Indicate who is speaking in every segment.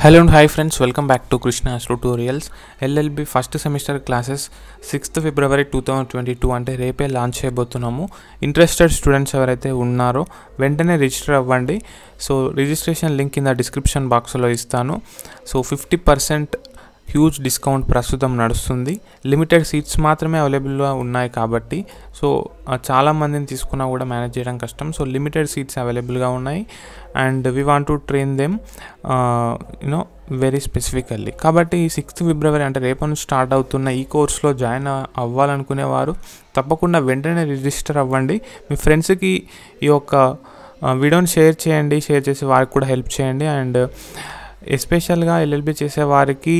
Speaker 1: Hello and hi friends, welcome back to Krishna's Tutorials. LLB first semester classes 6th February 2022 and we launch launched Interested students are here. register one day. So, registration link in the description box. So, 50% huge discount ప్రస్తుతం నడుస్తుంది limited seats మాత్రమే అవైలబుల్గా ఉన్నాయి కాబట్టి so చాలామందిని తీసుకున్నా కూడా manage చేయడం కష్టం సో లిమిటెడ్ సీట్స్ అవైలబుల్గా ఉన్నాయి and we want to train them you know very specifically కాబట్టి సిక్స్త్ ఫిబ్రవరి అంటే రేపటి నుంచి స్టార్ట్ అవుతున్న ఈ కోర్స్లో జాయిన్ అవ్వాలనుకునేవారు తప్పకుండా వెంటనే రిజిస్టర్ అవ్వండి మీ ఫ్రెండ్స్కి ఈ యొక్క వీడియోని షేర్ చేయండి షేర్ చేసి వారికి కూడా హెల్ప్ చేయండి అండ్ ఎస్పెషల్గా ఎల్ఎల్బి చేసేవారికి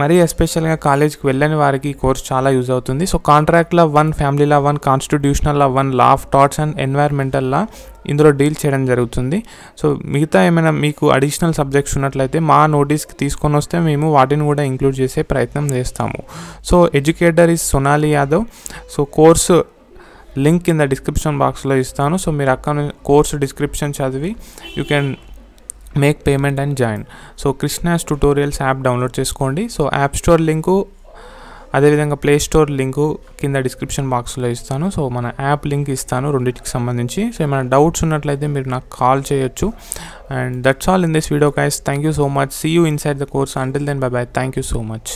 Speaker 1: మరీ ఎస్పెషల్గా కాలేజ్కి వెళ్ళని వారికి ఈ కోర్స్ చాలా యూజ్ అవుతుంది so contract law one family law one constitutional law one law of thoughts and environmental law ఇందులో డీల్ చేయడం జరుగుతుంది సో మిగతా ఏమైనా మీకు అడిషనల్ సబ్జెక్ట్స్ ఉన్నట్లయితే మా నోటీస్కి తీసుకొని వస్తే మేము వాటిని కూడా ఇంక్లూడ్ చేసే ప్రయత్నం చేస్తాము so educator is Sonali Yadav so course link కింద డిస్క్రిప్షన్ బాక్స్లో ఇస్తాను సో మీరు అక్కడ కోర్స్ డిస్క్రిప్షన్ చదివి you can make payment and join so Krishna's tutorials app download చేసుకోండి సో యాప్ స్టోర్ లింకు అదేవిధంగా ప్లే స్టోర్ లింకు కింద డిస్క్రిప్షన్ బాక్స్లో ఇస్తాను సో మన యాప్ లింక్ ఇస్తాను రెండింటికి సంబంధించి సో ఏమైనా డౌట్స్ ఉన్నట్లయితే మీరు నాకు కాల్ చేయొచ్చు and that's all in this video guys thank you so much see you inside the course until then bye bye thank you so much